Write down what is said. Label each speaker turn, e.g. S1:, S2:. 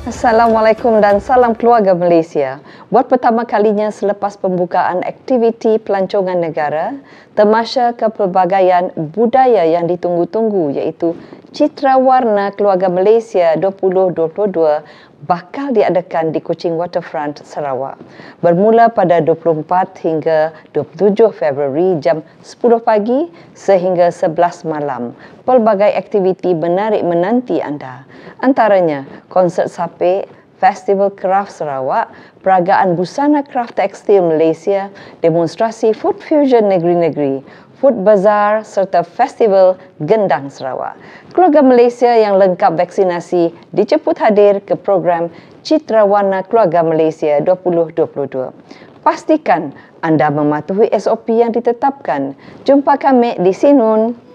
S1: Assalamualaikum dan salam keluarga Malaysia. Buat pertama kalinya selepas pembukaan aktiviti pelancongan negara, temasya kepelbagaian budaya yang ditunggu-tunggu iaitu Citra Warna Keluarga Malaysia 2022 bakal diadakan di Kuching Waterfront Sarawak. Bermula pada 24 hingga 27 Februari jam 10 pagi sehingga 11 malam. Pelbagai aktiviti menarik menanti anda. Antaranya konsert sape, Festival Craft Sarawak, peragaan busana craft tekstil Malaysia, demonstrasi Food Fusion Negeri-Negeri, food bazaar serta festival Gendang Sarawak. Keluarga Malaysia yang lengkap vaksinasi dijemput hadir ke program Citra Warna Keluarga Malaysia 2022. Pastikan anda mematuhi SOP yang ditetapkan. Jumpa kami di Sinun.